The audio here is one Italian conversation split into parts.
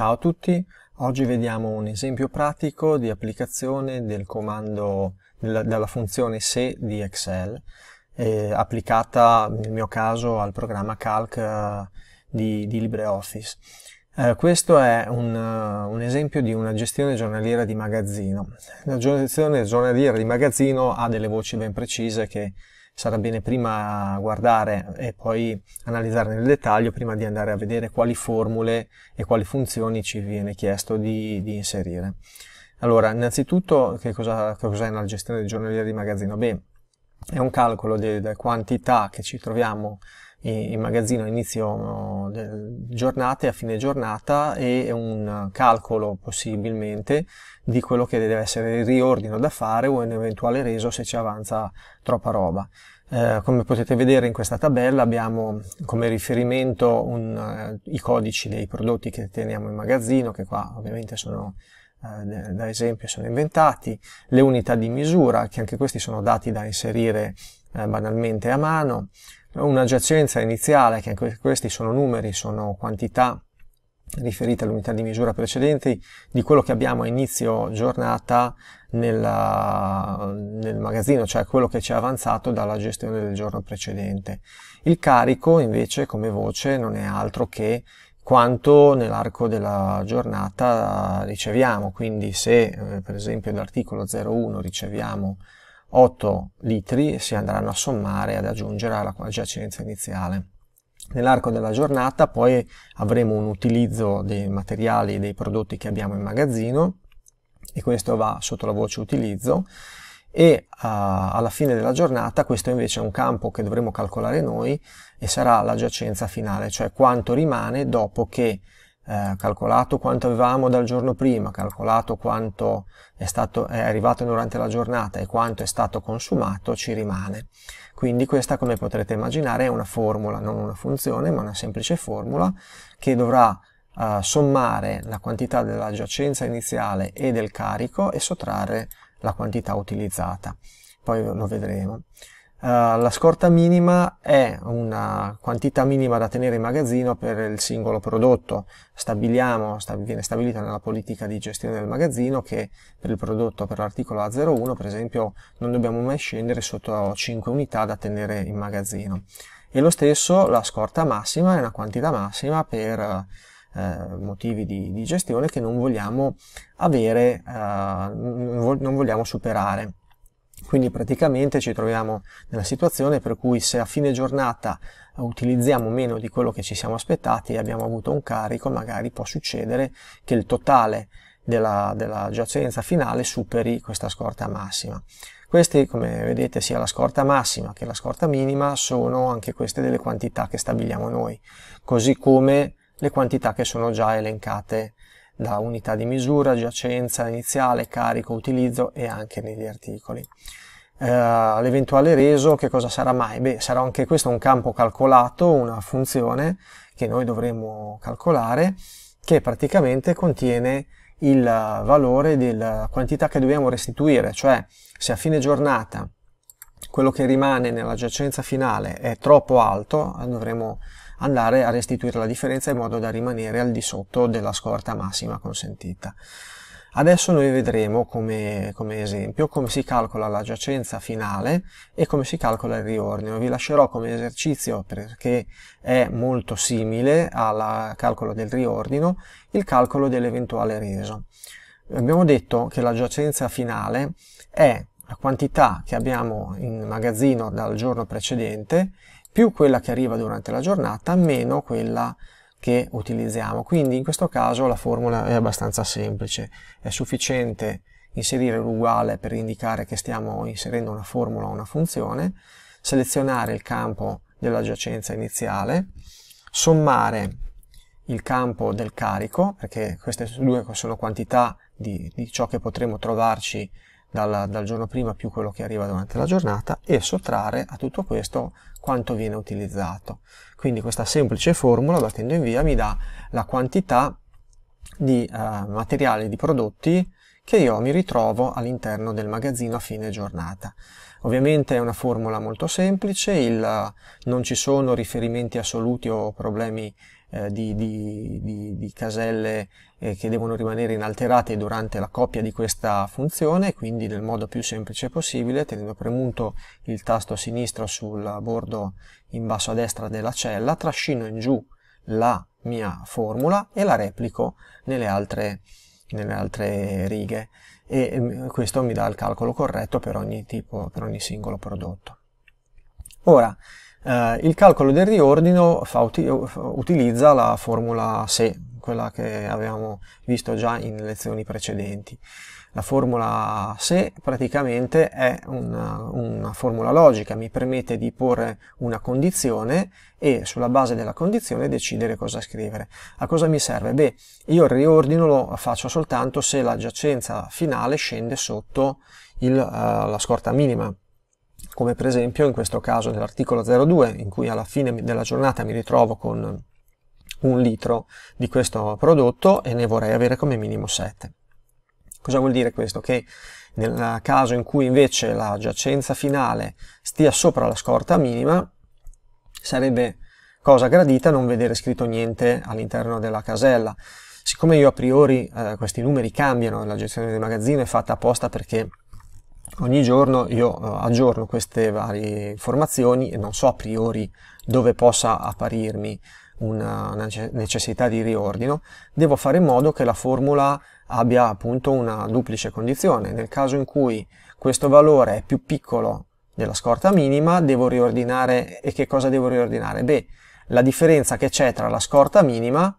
Ciao a tutti, oggi vediamo un esempio pratico di applicazione del comando della, della funzione se di Excel eh, applicata nel mio caso al programma Calc eh, di, di, LibreOffice. Eh, questo è un, eh, un, esempio di una gestione giornaliera di magazzino. La gestione giornaliera di magazzino ha delle voci ben precise che sarà bene prima guardare e poi analizzare nel dettaglio prima di andare a vedere quali formule e quali funzioni ci viene chiesto di, di inserire. Allora, innanzitutto, che, cosa, che cos'è una gestione giornaliera di magazzino? Beh, è un calcolo delle de quantità che ci troviamo in magazzino inizio mm, giornata e a fine giornata e un calcolo possibilmente di quello che deve essere il riordino da fare o un eventuale reso se ci avanza troppa roba. Eh, come potete vedere in questa tabella abbiamo come riferimento un, eh, i codici dei prodotti che teniamo in magazzino, che qua ovviamente sono eh, da esempio sono inventati, le unità di misura, che anche questi sono dati da inserire eh, banalmente a mano, una giacenza iniziale, che questi sono numeri, sono quantità riferite all'unità di misura precedenti, di quello che abbiamo a inizio giornata nella, nel magazzino, cioè quello che ci è avanzato dalla gestione del giorno precedente. Il carico invece come voce non è altro che quanto nell'arco della giornata riceviamo, quindi se eh, per esempio dall'articolo 01 riceviamo 8 litri si andranno a sommare ad aggiungere alla giacenza iniziale. Nell'arco della giornata poi avremo un utilizzo dei materiali e dei prodotti che abbiamo in magazzino e questo va sotto la voce utilizzo e uh, alla fine della giornata questo invece è un campo che dovremo calcolare noi e sarà la giacenza finale, cioè quanto rimane dopo che eh, calcolato quanto avevamo dal giorno prima, calcolato quanto è, stato, è arrivato durante la giornata e quanto è stato consumato, ci rimane. Quindi questa, come potrete immaginare, è una formula, non una funzione, ma una semplice formula che dovrà eh, sommare la quantità della giacenza iniziale e del carico e sottrarre la quantità utilizzata. Poi lo vedremo. Eh, la scorta minima è una quantità minima da tenere in magazzino per il singolo prodotto. Stabiliamo, sta, viene stabilita nella politica di gestione del magazzino che per il prodotto, per l'articolo A01 per esempio, non dobbiamo mai scendere sotto 5 unità da tenere in magazzino. E lo stesso la scorta massima è una quantità massima per eh, motivi di, di, gestione che non vogliamo avere, eh, non vogliamo superare. Quindi praticamente ci troviamo nella situazione per cui se a fine giornata utilizziamo meno di quello che ci siamo aspettati e abbiamo avuto un carico, magari può succedere che il totale della, della giacenza finale superi questa scorta massima. Queste, come vedete, sia la scorta massima che la scorta minima sono anche queste delle quantità che stabiliamo noi, così come le quantità che sono già elencate da unità di misura, giacenza iniziale, carico, utilizzo e anche negli articoli. Uh, l'eventuale reso che cosa sarà mai? Beh, sarà anche questo un campo calcolato, una funzione che noi dovremo calcolare che praticamente contiene il valore della quantità che dobbiamo restituire, cioè se a fine giornata quello che rimane nella giacenza finale è troppo alto, eh, dovremo andare a restituire la differenza in modo da rimanere al di sotto della scorta massima consentita. Adesso noi vedremo come, come, esempio come si calcola la giacenza finale e come si calcola il riordino. Vi lascerò come esercizio, perché è molto simile al calcolo del riordino, il calcolo dell'eventuale reso. Abbiamo detto che la giacenza finale è la quantità che abbiamo in magazzino dal giorno precedente più quella che arriva durante la giornata meno quella che utilizziamo. Quindi in questo caso la formula è abbastanza semplice, è sufficiente inserire l'uguale per indicare che stiamo inserendo una formula o una funzione, selezionare il campo dell'adiacenza iniziale, sommare il campo del carico, perché queste due sono quantità di, di ciò che potremo trovarci dal, dal giorno prima più quello che arriva durante la giornata e sottrarre a tutto questo quanto viene utilizzato. Quindi questa semplice formula battendo in via mi dà la quantità di eh, materiali, di prodotti che io mi ritrovo all'interno del magazzino a fine giornata. Ovviamente è una formula molto semplice, il, non ci sono riferimenti assoluti o problemi eh, di, di, di, di, caselle eh, che devono rimanere inalterate durante la coppia di questa funzione, quindi nel modo più semplice possibile, tenendo premuto il tasto sinistro sul bordo in basso a destra della cella, trascino in giù la mia formula e la replico nelle altre, nelle altre righe e mm, questo mi dà il calcolo corretto per ogni tipo, per ogni singolo prodotto. Ora, eh, il calcolo del riordino fa, utilizza la formula SE, quella che avevamo visto già in lezioni precedenti. La formula SE praticamente è una, una, formula logica, mi permette di porre una condizione e sulla base della condizione decidere cosa scrivere. A cosa mi serve? Beh, io il riordino lo faccio soltanto se la giacenza finale scende sotto il, uh, la scorta minima come per esempio in questo caso nell'articolo 02 in cui alla fine della giornata mi ritrovo con un litro di questo prodotto e ne vorrei avere come minimo 7. Cosa vuol dire questo? Che nel caso in cui invece la giacenza finale stia sopra la scorta minima, sarebbe cosa gradita non vedere scritto niente all'interno della casella. Siccome io a priori eh, questi numeri cambiano, la gestione del magazzino è fatta apposta perché ogni giorno io eh, aggiorno queste varie informazioni e non so a priori dove possa apparirmi una necessità di riordino, devo fare in modo che la formula abbia appunto una duplice condizione. Nel caso in cui questo valore è più piccolo della scorta minima, devo riordinare, e che cosa devo riordinare? Beh, la differenza che c'è tra la scorta minima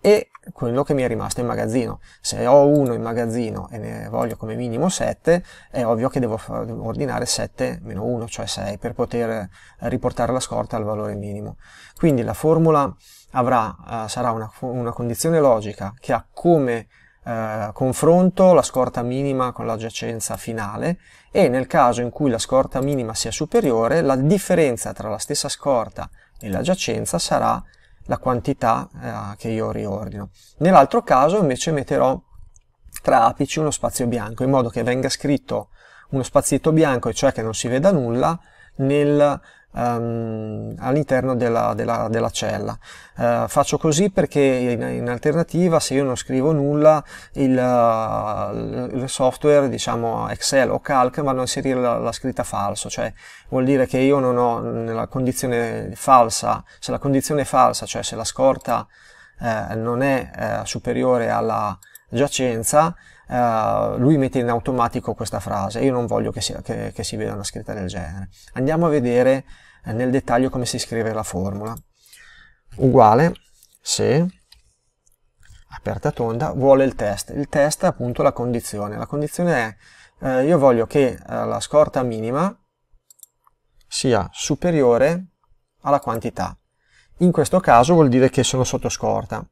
e quello che mi è rimasto in magazzino. Se ho uno in magazzino e ne voglio come minimo 7, è ovvio che devo, ordinare 7 meno 1, cioè 6, per poter eh, riportare la scorta al valore minimo. Quindi la formula avrà, eh, sarà una, una, condizione logica che ha come uh, confronto la scorta minima con la giacenza finale e nel caso in cui la scorta minima sia superiore, la differenza tra la stessa scorta e la giacenza sarà la quantità eh, che io riordino. Nell'altro caso invece metterò tra apici uno spazio bianco, in modo che venga scritto uno spazietto bianco, e cioè che non si veda nulla, nel um, all'interno della, della, della cella. Uh, faccio così perché in, in, alternativa se io non scrivo nulla il, eh, il software diciamo Excel o Calc vanno a inserire la, la, scritta falso, cioè vuol dire che io non ho nella condizione falsa, se la condizione è falsa, cioè se la scorta eh, non è eh, superiore alla giacenza, eh, lui mette in automatico questa frase io non voglio che, sia, che, che si veda una scritta del genere. Andiamo a vedere eh, nel dettaglio come si scrive la formula. Uguale se aperta tonda vuole il test. Il test è appunto la condizione. La condizione è eh, io voglio che eh, la scorta minima sia superiore alla quantità. In questo caso vuol dire che sono sotto scorta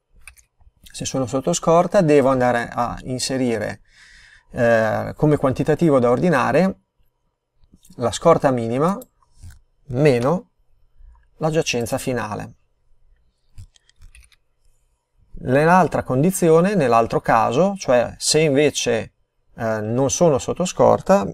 se sono sotto scorta, devo andare a inserire eh, come quantitativo da ordinare la scorta minima meno la giacenza finale. Nell'altra condizione, nell'altro caso, cioè se invece eh, non sono sotto scorta,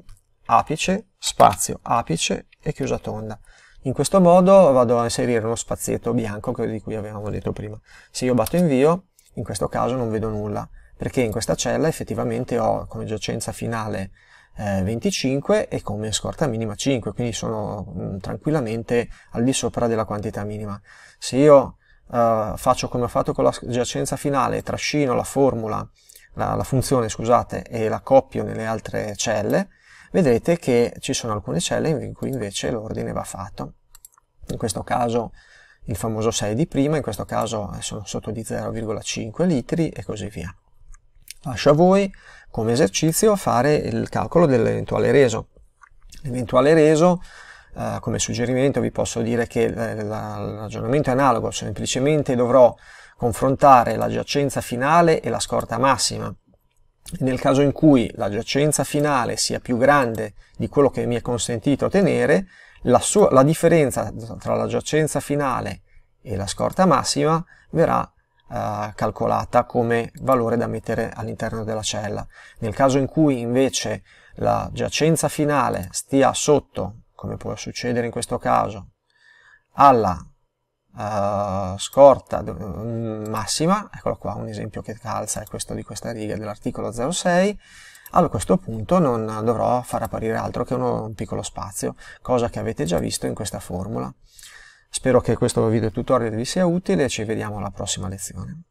apice, spazio, apice e chiusa tonda. In questo modo vado a inserire uno spazietto bianco di cui avevamo detto prima. Se io batto invio, in questo caso non vedo nulla, perché in questa cella effettivamente ho come giacenza finale eh, 25 e come scorta minima 5, quindi sono mh, mm, tranquillamente al di sopra della quantità minima. Se io eh, faccio come ho fatto con la giacenza finale, trascino la formula, la, la funzione, scusate, e la coppio nelle altre celle, vedrete che ci sono alcune celle in cui invece l'ordine va fatto. In questo caso il famoso 6 di prima, in questo caso eh, sono sotto di 0,5 litri e così via. Lascio a voi come esercizio fare il calcolo dell'eventuale reso. L'eventuale reso, eh, come suggerimento, vi posso dire che eh, l'aggiornamento è analogo, semplicemente dovrò confrontare la giacenza finale e la scorta massima. Nel caso in cui la giacenza finale sia più grande di quello che mi è consentito tenere, la, sua, la differenza tra la giacenza finale e la scorta massima verrà eh, calcolata come valore da mettere all'interno della cella. Nel caso in cui invece la giacenza finale stia sotto, come può succedere in questo caso, alla Uh, scorta mm, massima, eccolo qua un esempio che calza è questo di questa riga dell'articolo 06, a questo punto non dovrò far apparire altro che uno, un piccolo spazio, cosa che avete già visto in questa formula. Spero che questo video tutorial vi sia utile e ci vediamo alla prossima lezione.